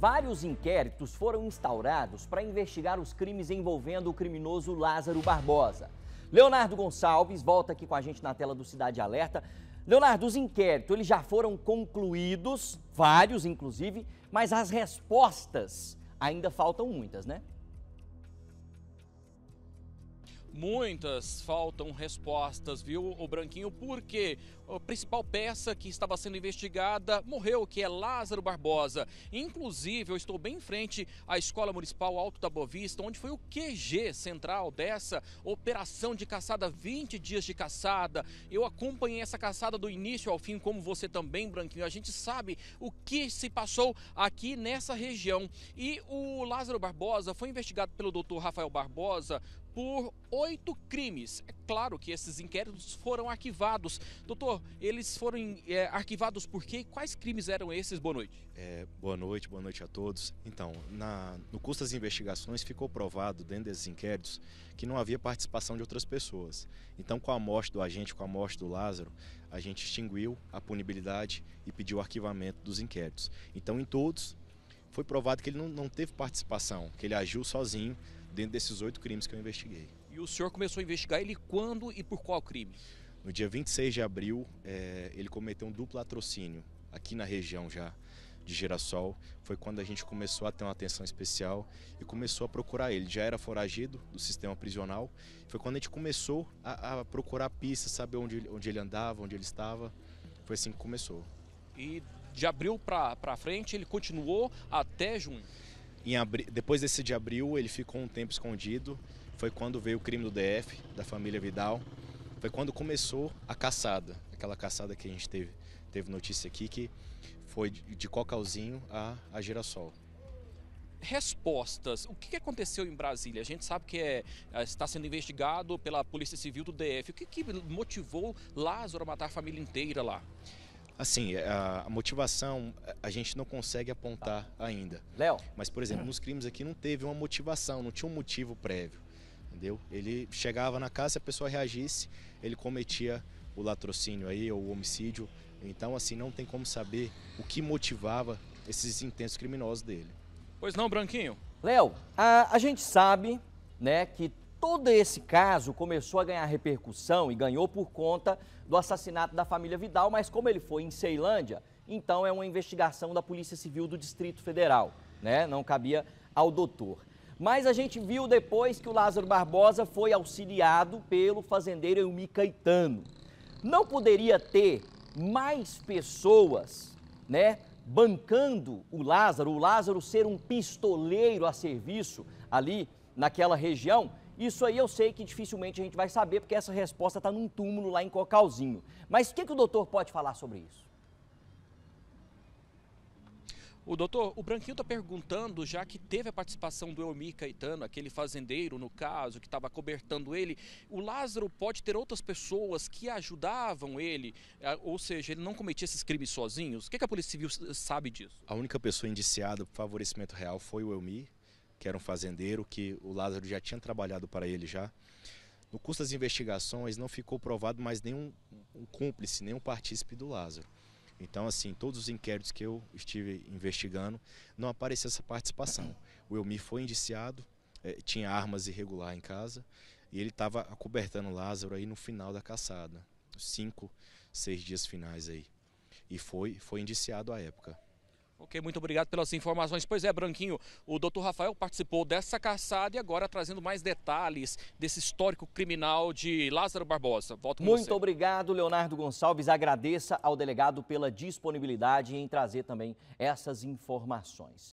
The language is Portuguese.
Vários inquéritos foram instaurados para investigar os crimes envolvendo o criminoso Lázaro Barbosa. Leonardo Gonçalves volta aqui com a gente na tela do Cidade Alerta. Leonardo, os inquéritos eles já foram concluídos, vários inclusive, mas as respostas ainda faltam muitas, né? Muitas faltam respostas, viu, o Branquinho, porque a principal peça que estava sendo investigada morreu, que é Lázaro Barbosa. Inclusive, eu estou bem em frente à Escola Municipal Alto da Bovista, onde foi o QG central dessa operação de caçada, 20 dias de caçada. Eu acompanhei essa caçada do início ao fim, como você também, Branquinho. A gente sabe o que se passou aqui nessa região. E o Lázaro Barbosa foi investigado pelo doutor Rafael Barbosa por oito crimes. É claro que esses inquéritos foram arquivados. Doutor, eles foram é, arquivados por quê? Quais crimes eram esses? Boa noite. É, boa noite, boa noite a todos. Então, na, no curso das investigações ficou provado dentro desses inquéritos que não havia participação de outras pessoas. Então, com a morte do agente, com a morte do Lázaro, a gente extinguiu a punibilidade e pediu o arquivamento dos inquéritos. Então, em todos, foi provado que ele não, não teve participação, que ele agiu sozinho, dentro desses oito crimes que eu investiguei. E o senhor começou a investigar ele quando e por qual crime? No dia 26 de abril, é, ele cometeu um duplo atrocínio aqui na região já de Girassol. Foi quando a gente começou a ter uma atenção especial e começou a procurar ele. Já era foragido do sistema prisional. Foi quando a gente começou a, a procurar pistas, saber onde, onde ele andava, onde ele estava. Foi assim que começou. E de abril para frente ele continuou até junho? Abri... depois desse de abril, ele ficou um tempo escondido. Foi quando veio o crime do DF, da família Vidal. Foi quando começou a caçada, aquela caçada que a gente teve, teve notícia aqui, que foi de Cocalzinho a, a Girassol respostas. O que aconteceu em Brasília? A gente sabe que é, é está sendo investigado pela Polícia Civil do DF. O que, que motivou Lázaro a matar a família inteira lá? Assim, é, a, motivação a gente não consegue apontar tá. ainda. Léo. Mas, por exemplo, nos crimes aqui não teve uma motivação, não tinha um motivo prévio. Entendeu? Ele chegava na casa, se a pessoa reagisse, ele cometia o latrocínio aí, ou o homicídio. Então, assim, não tem como saber o que motivava esses intentos criminosos dele. Pois não, Branquinho? Léo, a, a gente sabe né, que Todo esse caso começou a ganhar repercussão e ganhou por conta do assassinato da família Vidal, mas como ele foi em Ceilândia, então é uma investigação da Polícia Civil do Distrito Federal, né? Não cabia ao doutor. Mas a gente viu depois que o Lázaro Barbosa foi auxiliado pelo fazendeiro Elmi Caetano. Não poderia ter mais pessoas, né, bancando o Lázaro, o Lázaro ser um pistoleiro a serviço ali naquela região isso aí eu sei que dificilmente a gente vai saber, porque essa resposta está num túmulo lá em Cocalzinho. Mas o que, que o doutor pode falar sobre isso? O doutor, o Branquinho está perguntando, já que teve a participação do Elmir Caetano, aquele fazendeiro, no caso, que estava cobertando ele, o Lázaro pode ter outras pessoas que ajudavam ele, ou seja, ele não cometia esses crimes sozinhos? O que, que a Polícia Civil sabe disso? A única pessoa indiciada por favorecimento real foi o Elmir, que era um fazendeiro, que o Lázaro já tinha trabalhado para ele já. No curso das investigações não ficou provado mais nenhum um cúmplice, nenhum partícipe do Lázaro. Então, assim, todos os inquéritos que eu estive investigando, não apareceu essa participação. O Elmir foi indiciado, eh, tinha armas irregulares em casa, e ele estava acobertando Lázaro aí no final da caçada, cinco, seis dias finais aí. E foi, foi indiciado à época. Ok, muito obrigado pelas informações. Pois é, Branquinho, o doutor Rafael participou dessa caçada e agora trazendo mais detalhes desse histórico criminal de Lázaro Barbosa. Volto com muito você. obrigado, Leonardo Gonçalves. Agradeça ao delegado pela disponibilidade em trazer também essas informações.